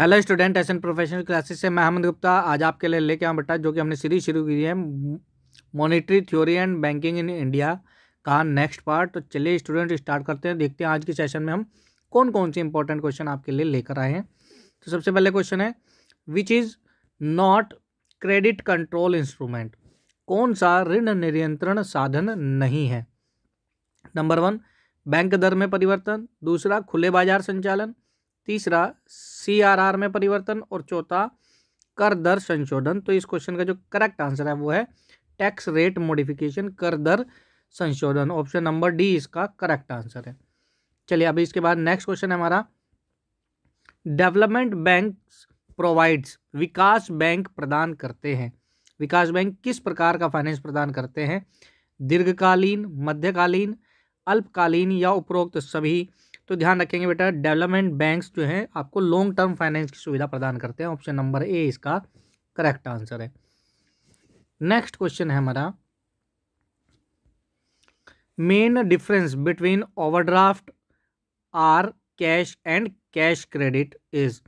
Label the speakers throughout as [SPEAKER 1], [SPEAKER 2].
[SPEAKER 1] hello student S N professional classes से मैं अहमद गुप्ता आज आपके लिए लेके आऊँ बेटा जो कि हमने सीरीज शुरू की है monetary theory and banking in India का नेक्स्ट पार्ट तो चलिए स्टूडेंट स्टार्ट करते हैं देखते हैं आज के सेशन में हम कौन कौन से इंपॉर्टेंट क्वेश्चन आपके लिए लेकर आए हैं तो सबसे पहले क्वेश्चन है which is not credit control instrument कौन सा ऋण नियंत्रण साधन नहीं है नंबर वन बैंक दर में परिवर्तन दूसरा खुले बाजार संचालन तीसरा सीआरआर में परिवर्तन और चौथा कर दर संशोधन तो इस क्वेश्चन का जो करेक्ट आंसर है वो है टैक्स रेट मॉडिफिकेशन कर दर संशोधन ऑप्शन नंबर डी इसका करेक्ट आंसर है चलिए अभी इसके बाद नेक्स्ट क्वेश्चन है हमारा डेवलपमेंट बैंक प्रोवाइड्स विकास बैंक प्रदान करते हैं विकास बैंक किस प्रकार का फाइनेंस प्रदान करते हैं दीर्घकालीन मध्यकालीन अल्पकालीन या उपरोक्त सभी तो ध्यान रखेंगे बेटा डेवलपमेंट बैंक्स जो हैं आपको लॉन्ग टर्म फाइनेंस की सुविधा प्रदान करते हैं ऑप्शन नंबर ए इसका करेक्ट आंसर है नेक्स्ट क्वेश्चन है हमारा main difference between overdraft or cash and cash credit is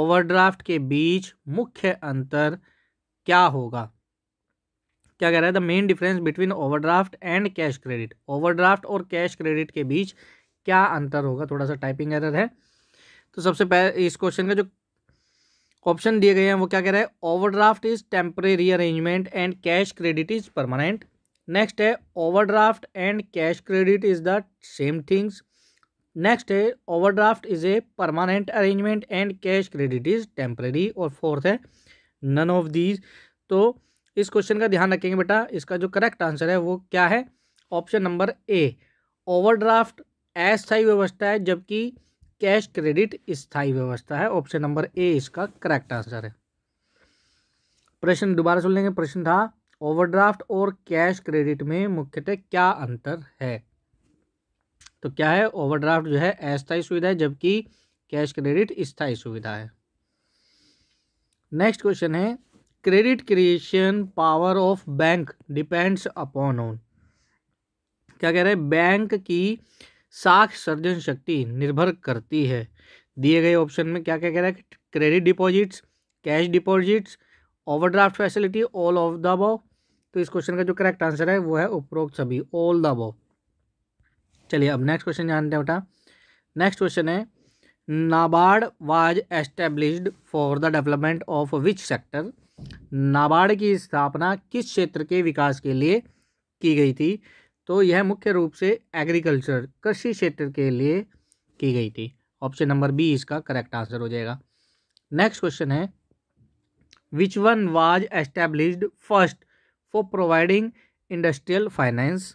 [SPEAKER 1] overdraft के बीच मुख्य अंतर क्या होगा क्या कह रहा है the main difference between overdraft and cash credit overdraft और कैश क्रेडिट के बीच क्या अंतर होगा थोड़ा सा टाइपिंग एरर है तो सबसे पहले इस क्वेश्चन का जो ऑप्शन दिए गए हैं वो क्या कह रहा है overdraft is temporary arrangement and cash credit is permanent next है overdraft and cash credit is the same things next है overdraft is a permanent arrangement and cash credit is temporary और फोर्थ है नन ऑफ दीज तो इस question का ध्यान रखेंगे बेटा इसका जो करेक्ट आंसर है वो क्या है ऑप्शन नंबर ए ओवरड्राफ्ट अस्थायी व्यवस्था है जबकि कैश क्रेडिट स्थायी व्यवस्था है ऑप्शन नंबर ए इसका करेक्ट आंसर है प्रश्न दोबारा सुन लेंगे प्रश्न था ओवरड्राफ्ट और कैश क्रेडिट में मुख्यतः क्या अंतर है तो क्या है ओवरड्राफ्ट जो है अस्थायी सुविधा है जबकि कैश क्रेडिट स्थायी सुविधा है नेक्स्ट क्वेश्चन है credit creation power of bank depends upon on क्या कह रहे हैं बैंक की साख सर्जन शक्ति निर्भर करती है दिए गए ऑप्शन में क्या क्या कह रहा है credit deposits cash deposits overdraft facility all of the above तो इस क्वेश्चन का जो करेक्ट आंसर है वो है उपरोक्त सभी ऑल द बो चलिए अब नेक्स्ट क्वेश्चन जानते हैं बेटा नेक्स्ट क्वेश्चन है NABARD was established for the development of which sector NABARD की स्थापना किस क्षेत्र के विकास के लिए की गई थी तो यह मुख्य रूप से एग्रीकल्चर कृषि क्षेत्र के लिए की गई थी ऑप्शन नंबर बी इसका करेक्ट आंसर हो जाएगा नेक्स्ट क्वेश्चन है which one was established first for providing industrial finance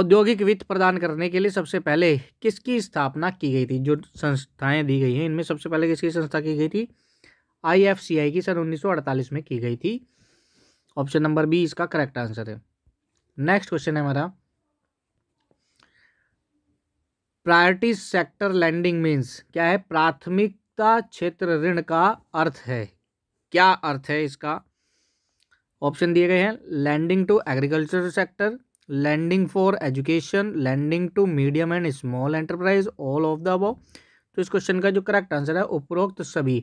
[SPEAKER 1] औद्योगिक वित्त प्रदान करने के लिए सबसे पहले किसकी स्थापना की गई थी जो संस्थाएं दी गई हैं इनमें सबसे पहले किसकी संस्था की गई थी आईएफसीआई की सन 1948 में की गई थी ऑप्शन नंबर बी इसका करेक्ट आंसर है नेक्स्ट क्वेश्चन है हमारा प्रायोरिटी सेक्टर लैंडिंग मीन्स क्या है प्राथमिकता क्षेत्र ऋण का अर्थ है क्या अर्थ है इसका ऑप्शन दिए गए हैं lending to agriculture sector lending for education lending to medium and small enterprise all of the above तो इस क्वेश्चन का जो करेक्ट आंसर है उपरोक्त सभी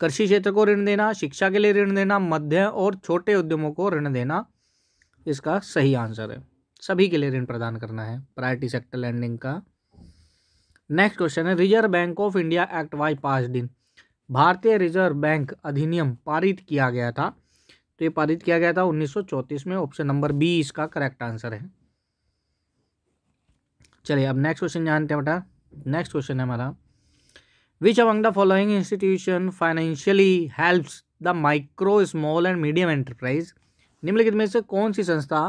[SPEAKER 1] कृषि क्षेत्र को ऋण देना शिक्षा के लिए ऋण देना मध्य और छोटे उद्यमों को ऋण देना इसका सही आंसर है सभी के लिए ऋण प्रदान करना है प्रायोरिटी सेक्टर लैंडिंग का नेक्स्ट क्वेश्चन है reserve bank of India act वाई पास दिन भारतीय रिजर्व बैंक अधिनियम पारित किया गया था तो ये पारित किया गया था उन्नीस में ऑप्शन नंबर बी इसका करेक्ट आंसर है चलिए अब नेक्स्ट क्वेश्चन जानते हैं बेटा नेक्स्ट क्वेश्चन है हमारा which among the following institution financially helps the micro small and medium enterprise निम्नलिखित में से कौन सी संस्था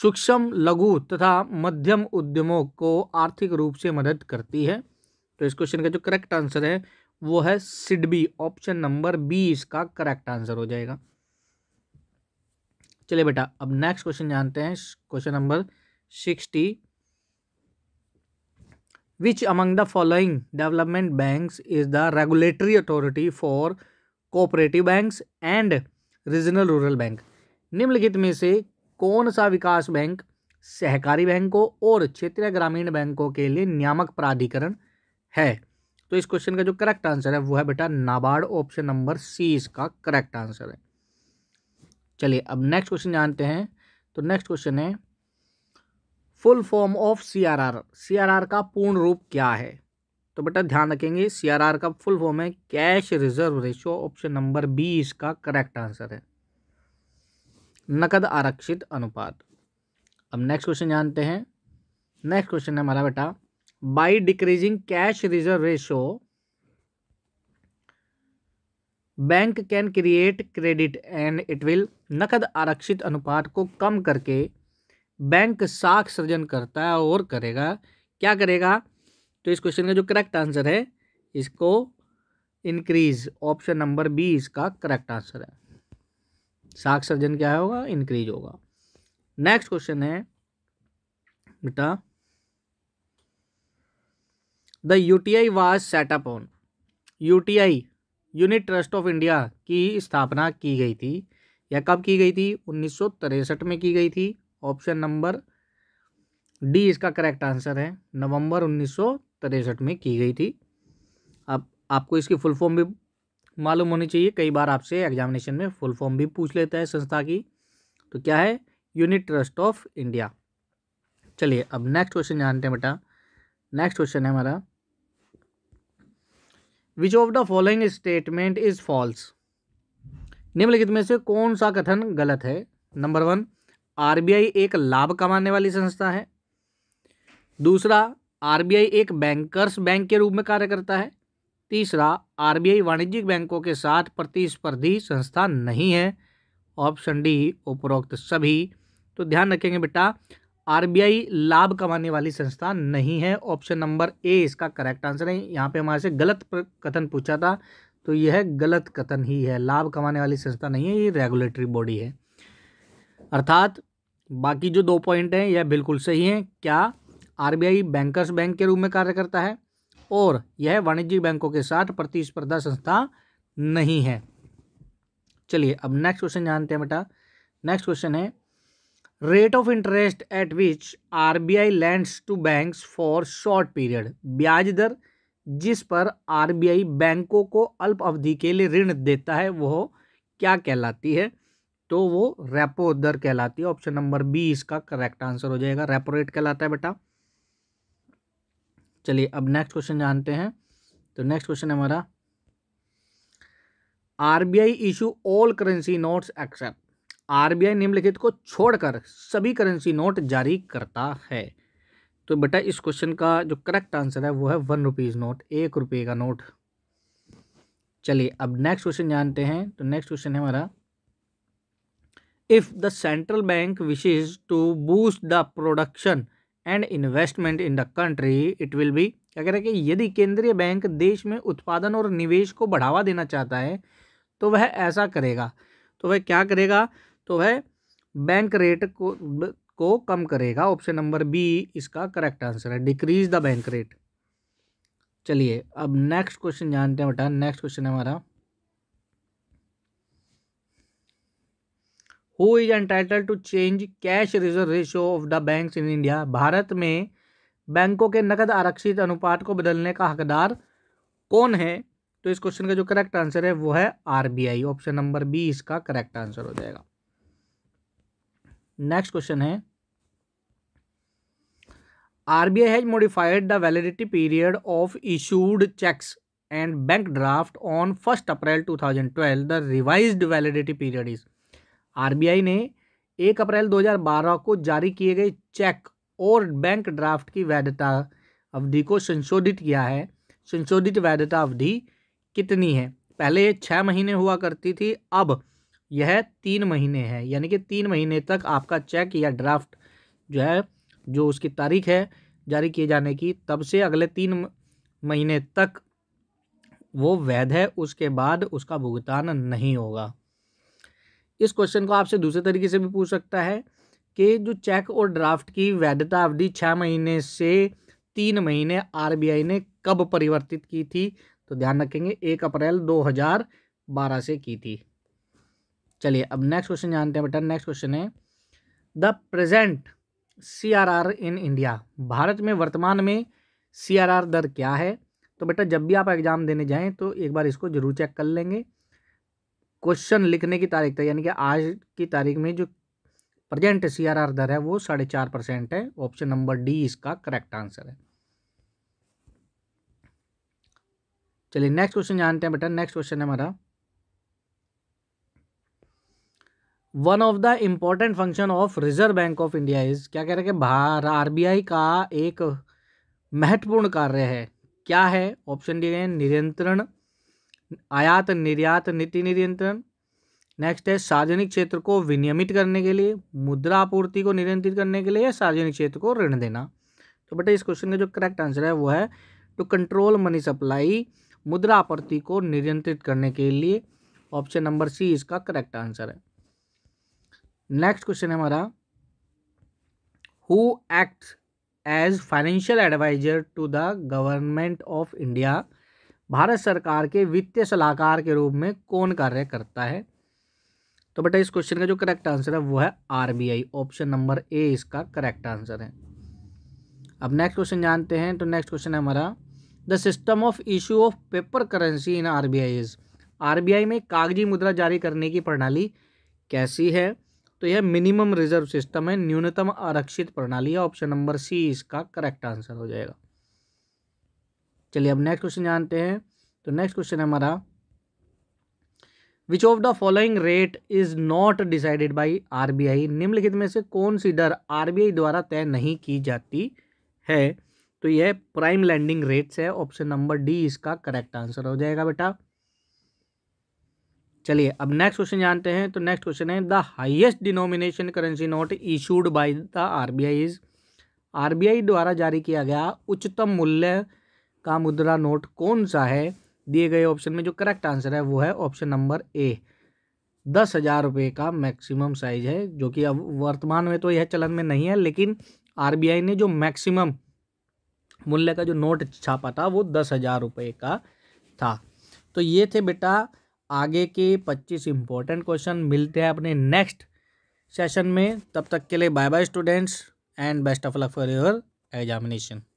[SPEAKER 1] सूक्ष्म लघु तथा मध्यम उद्यमों को आर्थिक रूप से मदद करती है तो इस क्वेश्चन का जो करेक्ट आंसर है वो है सिडबी ऑप्शन नंबर बी इसका करेक्ट आंसर हो जाएगा चलिए बेटा अब नेक्स्ट क्वेश्चन जानते हैं question number sixty which among the following development banks is the regulatory authority for cooperative banks and regional rural bank निम्नलिखित में से कौन सा विकास बैंक सहकारी बैंकों और क्षेत्रीय ग्रामीण बैंकों के लिए नियामक प्राधिकरण है तो इस क्वेश्चन का जो करेक्ट आंसर है वो है बेटा नाबार्ड ऑप्शन नंबर सी इसका करेक्ट आंसर है चलिए अब नेक्स्ट क्वेश्चन जानते हैं तो नेक्स्ट क्वेश्चन है full form of CRR CRR का पूर्ण रूप क्या है तो बेटा ध्यान रखेंगे सीआरआर का फुल फॉर्म है cash reserve ratio option number B इसका करेक्ट आंसर है नकद आरक्षित अनुपात अब नेक्स्ट क्वेश्चन जानते हैं नेक्स्ट क्वेश्चन है हमारा बेटा by decreasing cash reserve ratio bank can create credit and it will नकद आरक्षित अनुपात को कम करके बैंक साख सृजन करता है और करेगा क्या करेगा तो इस क्वेश्चन का जो करेक्ट आंसर है इसको इंक्रीज ऑप्शन नंबर बी इसका करेक्ट आंसर है साग सर्जन क्या होगा इंक्रीज होगा नेक्स्ट क्वेश्चन है बेटा the UTI was set up on UTI unit trust of India की स्थापना की गई थी या कब की गई थी उन्नीस में की गई थी ऑप्शन नंबर डी इसका करेक्ट आंसर है नवंबर उन्नीस तिरसठ में की गई थी अब आपको इसकी फुल फॉर्म भी मालूम होनी चाहिए कई बार आपसे एग्जामिनेशन में फुल फॉर्म भी पूछ लेता है संस्था की तो क्या है यूनिट ट्रस्ट ऑफ इंडिया चलिए अब नेक्स्ट क्वेश्चन जानते हैं बेटा नेक्स्ट क्वेश्चन है हमारा which of the following statement is false निम्नलिखित में से कौन सा कथन गलत है नंबर वन आरबीआई एक लाभ कमाने वाली संस्था है दूसरा आरबीआई एक बैंकर्स बैंक के रूप में कार्य करता है तीसरा आरबीआई वाणिज्यिक बैंकों के साथ प्रतिस्पर्धी संस्था नहीं है ऑप्शन डी उपरोक्त सभी तो ध्यान रखेंगे बेटा आरबीआई लाभ कमाने वाली संस्था नहीं है ऑप्शन नंबर ए इसका करेक्ट आंसर है यहाँ पे हमारे से गलत कथन पूछा था तो यह गलत कथन ही है लाभ कमाने वाली संस्था नहीं है ये रेगुलेटरी बॉडी है अर्थात बाकी जो दो पॉइंट हैं यह बिल्कुल सही हैं क्या आरबीआई बैंकर्स बैंक के रूप में कार्य करता है और यह वाणिज्यिक बैंकों के साथ प्रतिस्पर्धा संस्था नहीं है चलिए अब नेक्स्ट क्वेश्चन जानते हैं बेटा नेक्स्ट क्वेश्चन है rate of interest at which RBI lends to banks for short period ब्याज दर जिस पर आरबीआई बैंकों को अल्प अवधि के लिए ऋण देता है वह क्या कहलाती है तो वो रेपो दर कहलाती है ऑप्शन नंबर बी इसका करेक्ट आंसर हो जाएगा रेपो रेट कहलाता है बेटा चलिए अब नेक्स्ट क्वेश्चन जानते हैं तो नेक्स्ट क्वेश्चन है हमारा RBI issue all currency notes except RBI निम्नलिखित को छोड़कर सभी करेंसी नोट जारी करता है तो बेटा इस क्वेश्चन का जो करेक्ट आंसर है वो है वन रुपीज़ नोट एक रुपये का नोट चलिए अब नेक्स्ट क्वेश्चन जानते हैं तो नेक्स्ट क्वेश्चन है हमारा if the central bank wishes to boost the production and investment in the country it will be क्या कह रहे हैं कि यदि केंद्रीय बैंक देश में उत्पादन और निवेश को बढ़ावा देना चाहता है तो वह ऐसा करेगा तो वह क्या करेगा तो वह बैंक रेट को को कम करेगा ऑप्शन नंबर बी इसका करेक्ट आंसर है डिक्रीज द बैंक रेट चलिए अब नेक्स्ट क्वेश्चन जानते हैं बेटा नेक्स्ट क्वेश्चन है हमारा who is entitle to change cash reserve ratio of the banks in India Bharat में बैंकों के नकद आरक्षित अनुपात को बदलने का हकदार कौन है तो इस क्वेश्चन का जो करेक्ट आंसर है वो है आरबीआई ऑप्शन नंबर बी इसका करेक्ट आंसर हो जाएगा नेक्स्ट क्वेश्चन है RBI has modified the validity period of issued cheques and bank draft on first April 2012 the revised validity period is RBI ने एक अप्रैल 2012 को जारी किए गए चेक और बैंक ड्राफ्ट की वैधता अवधि को संशोधित किया है संशोधित वैधता अवधि कितनी है पहले ये छः महीने हुआ करती थी अब यह तीन महीने है यानी कि तीन महीने तक आपका चेक या ड्राफ्ट जो है जो उसकी तारीख है जारी किए जाने की तब से अगले तीन महीने तक वो वैध है उसके बाद उसका भुगतान नहीं होगा इस क्वेश्चन को आपसे दूसरे तरीके से भी पूछ सकता है कि जो चेक और ड्राफ्ट की वैधता अवधि छः महीने से तीन महीने आरबीआई ने कब परिवर्तित की थी तो ध्यान रखेंगे एक अप्रैल दो हज़ार बारह से की थी चलिए अब नेक्स्ट क्वेश्चन जानते हैं बेटा नेक्स्ट क्वेश्चन है the present C R R in India Bharat में वर्तमान में सी आर आर दर क्या है तो बेटा जब भी आप एग्ज़ाम देने जाएं तो एक बार इसको ज़रूर चेक कर लेंगे क्वेश्चन लिखने की तारीख तक यानी कि आज की तारीख में जो प्रजेंट सी आर आर दर है वो साढ़े चार परसेंट है ऑप्शन नंबर डी इसका करेक्ट आंसर है चलिए नेक्स्ट क्वेश्चन जानते हैं बेटा नेक्स्ट क्वेश्चन है हमारा one of the important function of reserve bank of India is क्या कह रहे हैं कि आरबीआई का एक महत्वपूर्ण कार्य है क्या है ऑप्शन डी है नियंत्रण आयात निर्यात नीति नियंत्रण नेक्स्ट है सार्वजनिक क्षेत्र को विनियमित करने के लिए मुद्रा आपूर्ति को नियंत्रित करने के लिए या सार्वजनिक क्षेत्र को ऋण देना तो बेटा इस क्वेश्चन का जो करेक्ट आंसर है वो है टू कंट्रोल मनी सप्लाई मुद्रा आपूर्ति को नियंत्रित करने के लिए ऑप्शन नंबर सी इसका करेक्ट आंसर है नेक्स्ट क्वेश्चन है हमारा who act as financial advisor to the government of India Bharat सरकार के वित्तीय सलाहकार के रूप में कौन कार्य करता है तो बेटा इस क्वेश्चन का जो करेक्ट आंसर है वो है आरबीआई ऑप्शन नंबर ए इसका करेक्ट आंसर है अब नेक्स्ट क्वेश्चन जानते हैं तो नेक्स्ट क्वेश्चन है हमारा the system of issue of paper currency in R B I is R B I में कागजी मुद्रा जारी करने की प्रणाली कैसी है तो यह मिनिमम रिजर्व सिस्टम है न्यूनतम आरक्षित प्रणाली है ऑप्शन नंबर सी इसका करेक्ट आंसर हो जाएगा चलिए अब नेक्स्ट क्वेश्चन जानते हैं तो नेक्स्ट क्वेश्चन है हमारा which of the following rate is not decided by R निम्नलिखित में से कौन सी दर आरबीआई द्वारा तय नहीं की जाती है तो यह प्राइम लैंडिंग रेट्स है ऑप्शन नंबर डी इसका करेक्ट आंसर हो जाएगा बेटा चलिए अब नेक्स्ट क्वेश्चन जानते हैं तो नेक्स्ट क्वेश्चन है the highest denomination currency note issued by the RBI is RBI द्वारा जारी किया गया उच्चतम मूल्य का मुद्रा नोट कौन सा है दिए गए ऑप्शन में जो करेक्ट आंसर है वो है ऑप्शन नंबर ए दस हज़ार रुपये का मैक्सिमम साइज है जो कि अब वर्तमान में तो यह चलन में नहीं है लेकिन आरबीआई ने जो मैक्सिमम मूल्य का जो नोट छापा था वो दस हज़ार रुपये का था तो ये थे बेटा आगे के पच्चीस इंपॉर्टेंट क्वेश्चन मिलते हैं अपने नेक्स्ट सेशन में तब तक के लिए bye bye students and best of luck for your examination